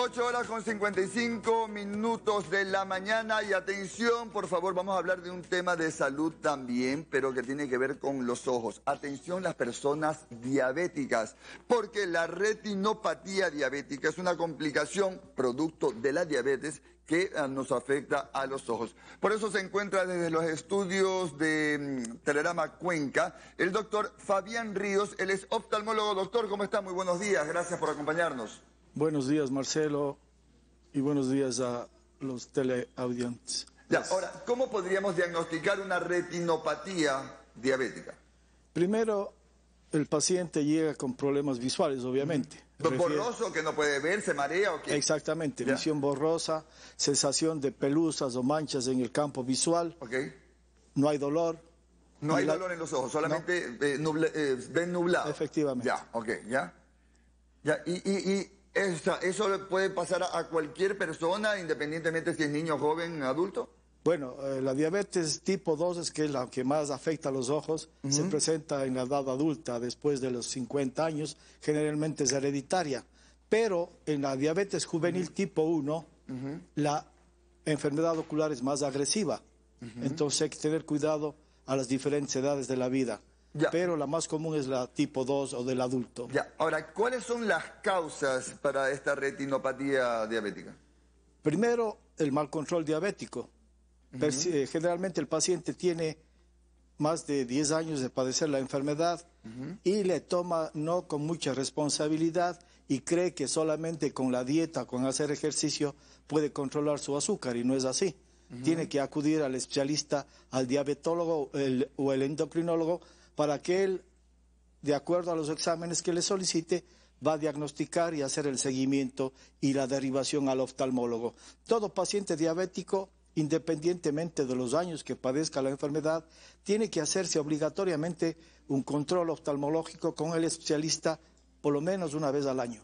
8 horas con 55 minutos de la mañana y atención, por favor, vamos a hablar de un tema de salud también, pero que tiene que ver con los ojos. Atención las personas diabéticas, porque la retinopatía diabética es una complicación producto de la diabetes que ah, nos afecta a los ojos. Por eso se encuentra desde los estudios de mm, Telerama Cuenca el doctor Fabián Ríos, él es oftalmólogo. Doctor, ¿cómo está? Muy buenos días, gracias por acompañarnos. Buenos días, Marcelo, y buenos días a los teleaudientes. Ya, ahora, ¿cómo podríamos diagnosticar una retinopatía diabética? Primero, el paciente llega con problemas visuales, obviamente. ¿Borroso que no puede ver, se marea o qué? Exactamente, visión borrosa, sensación de pelusas o manchas en el campo visual. Ok. No hay dolor. No hay dolor en los ojos, solamente eh, eh, ven nublado. Efectivamente. Ya, ok, ya. ya. y, y eso, ¿Eso le puede pasar a, cualquier persona, independientemente si es niño, joven, adulto? Bueno, eh, la diabetes tipo 2 es que es la que más afecta a los ojos, se presenta en la edad adulta, después de los 50 años, generalmente es hereditaria. Pero en la diabetes juvenil tipo 1, la enfermedad ocular es más agresiva. Entonces hay que tener cuidado a las diferentes edades de la vida. Pero la más común es la tipo 2 o del adulto. Ahora, ¿cuáles son las causas para esta retinopatía diabética? Primero, el mal control diabético. Eh, generalmente el paciente tiene más de 10 años de padecer la enfermedad y le toma no con mucha responsabilidad y cree que solamente con la dieta, con hacer ejercicio, puede controlar su azúcar y no es así. Tiene que acudir al especialista, al diabetólogo o el endocrinólogo para que él, de acuerdo a los exámenes que le solicite, va a diagnosticar y hacer el seguimiento y la derivación al oftalmólogo. Todo paciente diabético, independientemente de los años que padezca la enfermedad, tiene que hacerse obligatoriamente un control oftalmológico con el especialista por lo menos una vez al año.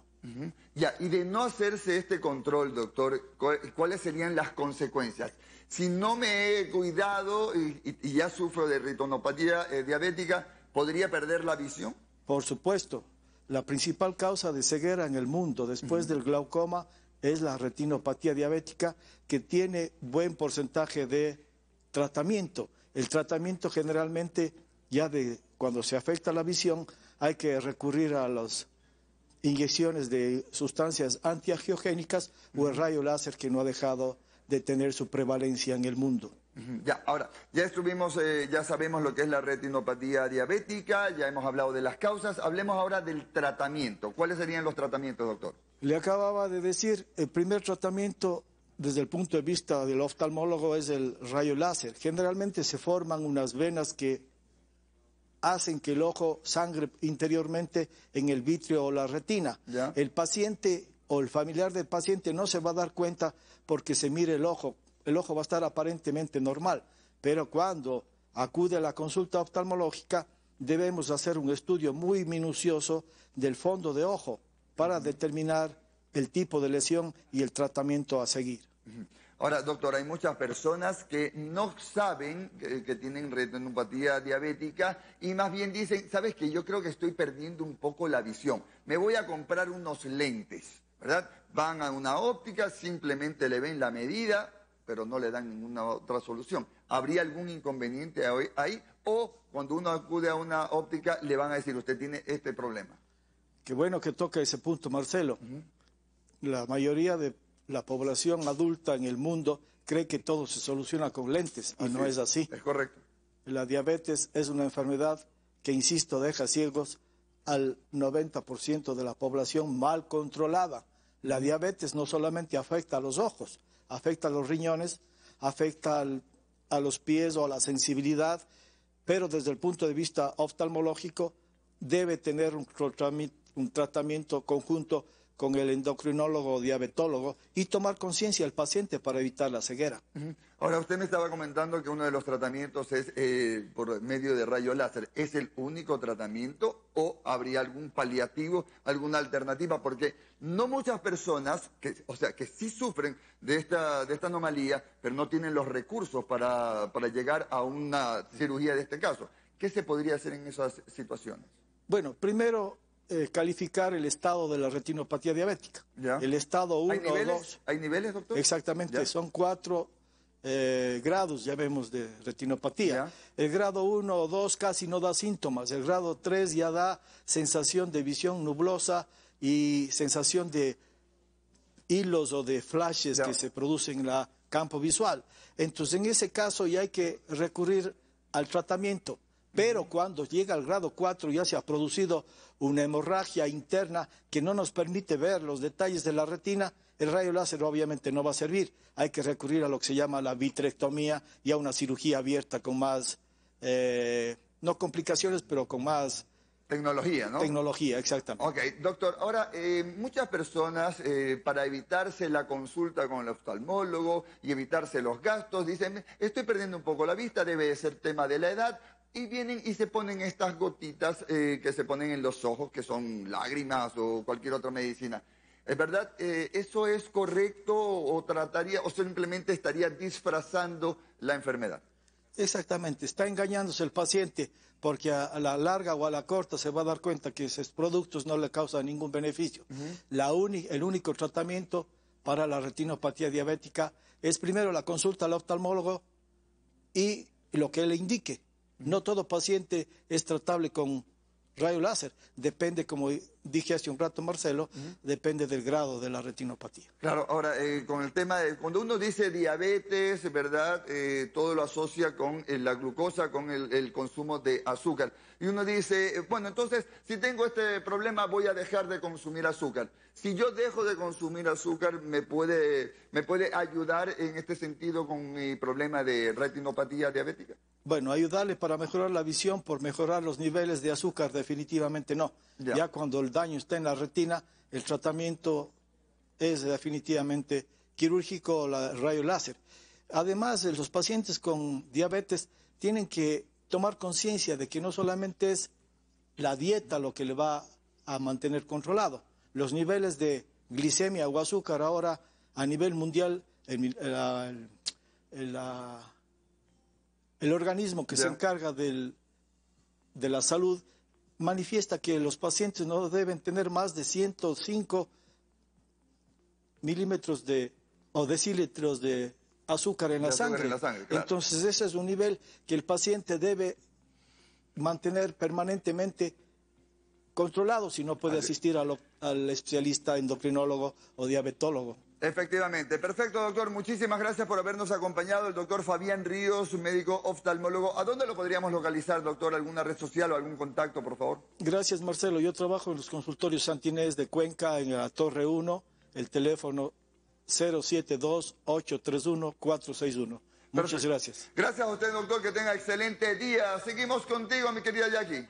Ya, y de no hacerse este control, doctor, ¿cuáles serían las consecuencias? Si no me he cuidado y, ya sufro de retinopatía eh, diabética, podría perder la visión? Por supuesto. La principal causa de ceguera en el mundo después del glaucoma es la retinopatía diabética que tiene buen porcentaje de tratamiento. El tratamiento generalmente ya de cuando se afecta la visión hay que recurrir a las inyecciones de sustancias antiagiogénicas o el rayo láser que no ha dejado de tener su prevalencia en el mundo. Ya, ahora, ya estuvimos, eh, ya sabemos lo que es la retinopatía diabética, ya hemos hablado de las causas, hablemos ahora del tratamiento. ¿Cuáles serían los tratamientos, doctor? Le acababa de decir, el primer tratamiento desde el punto de vista del oftalmólogo es el rayo láser. Generalmente se forman unas venas que hacen que el ojo sangre interiormente en el vitrio o la retina. El paciente o el familiar del paciente no se va a dar cuenta porque se mire el ojo el ojo va a estar aparentemente normal, pero cuando acude a la consulta oftalmológica debemos hacer un estudio muy minucioso del fondo de ojo para determinar el tipo de lesión y el tratamiento a seguir. Ahora, doctor, hay muchas personas que no saben que, tienen retinopatía diabética y más bien dicen, ¿sabes qué? Yo creo que estoy perdiendo un poco la visión. Me voy a comprar unos lentes, ¿verdad? Van a una óptica, simplemente le ven la medida, pero no le dan ninguna otra solución. ¿Habría algún inconveniente ahí? ¿O cuando uno acude a una óptica le van a decir, usted tiene este problema? Qué bueno que toca ese punto, Marcelo. La mayoría de la población adulta en el mundo cree que todo se soluciona con lentes y no es así. Es correcto. La diabetes es una enfermedad que, insisto, deja ciegos al 90% de la población mal controlada. La diabetes no solamente afecta a los ojos, afecta a los riñones, afecta a los pies o a la sensibilidad, pero desde el punto de vista oftalmológico debe tener un, un tratamiento conjunto con el endocrinólogo o diabetólogo y tomar conciencia al paciente para evitar la ceguera. Ahora, usted me estaba comentando que uno de los tratamientos es eh, por medio de rayo láser. ¿Es el único tratamiento o habría algún paliativo, alguna alternativa? Porque no muchas personas, que, o sea, que sí sufren de esta, de esta anomalía, pero no tienen los recursos para, para llegar a una cirugía de este caso. ¿Qué se podría hacer en esas situaciones? Bueno, primero eh, calificar el estado de la retinopatía diabética. El estado 1 o 2. ¿Hay niveles, doctor? Exactamente, son cuatro eh, grados, ya vemos, de retinopatía. El grado 1 o 2 casi no da síntomas. El grado 3 ya da sensación de visión nublosa y sensación de hilos o de flashes que se producen en el campo visual. Entonces, en ese caso ya hay que recurrir al tratamiento. Pero cuando llega al grado 4 ya se ha producido una hemorragia interna que no nos permite ver los detalles de la retina, el rayo láser obviamente no va a servir. Hay que recurrir a lo que se llama la vitrectomía y a una cirugía abierta con más, eh, no complicaciones, pero con más... Tecnología, ¿no? Tecnología, exactamente. Ok, doctor, ahora eh, muchas personas eh, para evitarse la consulta con el oftalmólogo y evitarse los gastos dicen, estoy perdiendo un poco la vista, debe ser tema de la edad y vienen y se ponen estas gotitas eh, que se ponen en los ojos, que son lágrimas o cualquier otra medicina. ¿Es verdad? Eh, ¿Eso es correcto o trataría o simplemente estaría disfrazando la enfermedad? Exactamente, está engañándose el paciente porque a, la larga o a la corta se va a dar cuenta que esos productos no le causan ningún beneficio. el único tratamiento para la retinopatía diabética es primero la consulta al oftalmólogo y lo que le indique. No todo paciente es tratable con rayo láser, depende, como dije hace un rato, Marcelo, depende del grado de la retinopatía. Claro, ahora, eh, con el tema, de, cuando uno dice diabetes, ¿verdad? Eh, todo lo asocia con eh, la glucosa, con el, consumo de azúcar. Y uno dice, bueno, entonces, si tengo este problema, voy a dejar de consumir azúcar. Si yo dejo de consumir azúcar, ¿me puede, me puede ayudar en este sentido con mi problema de retinopatía diabética? Bueno, ayudarle para mejorar la visión por mejorar los niveles de azúcar, definitivamente no. ya cuando el daño está en la retina, el tratamiento es definitivamente quirúrgico, la rayo láser. Además, eh, los pacientes con diabetes tienen que tomar conciencia de que no solamente es la dieta lo que le va a mantener controlado. Los niveles de glicemia o azúcar ahora a nivel mundial, el, eh, organismo que se encarga de la salud manifiesta que los pacientes no deben tener más de 105 milímetros de o decilitros de azúcar en la, sangre. Entonces ese es un nivel que el paciente debe mantener permanentemente controlado si no puede asistir al especialista endocrinólogo o diabetólogo. Efectivamente. Perfecto, doctor. Muchísimas gracias por habernos acompañado. El doctor Fabián Ríos, médico oftalmólogo. ¿A dónde lo podríamos localizar, doctor? ¿Alguna red social o algún contacto, por favor? Gracias, Marcelo. Yo trabajo en los consultorios Santinés de Cuenca, en la Torre 1. El teléfono 072-831-461. Muchas gracias. Gracias a usted, doctor. Que tenga excelente día. Seguimos contigo, mi querida Jackie.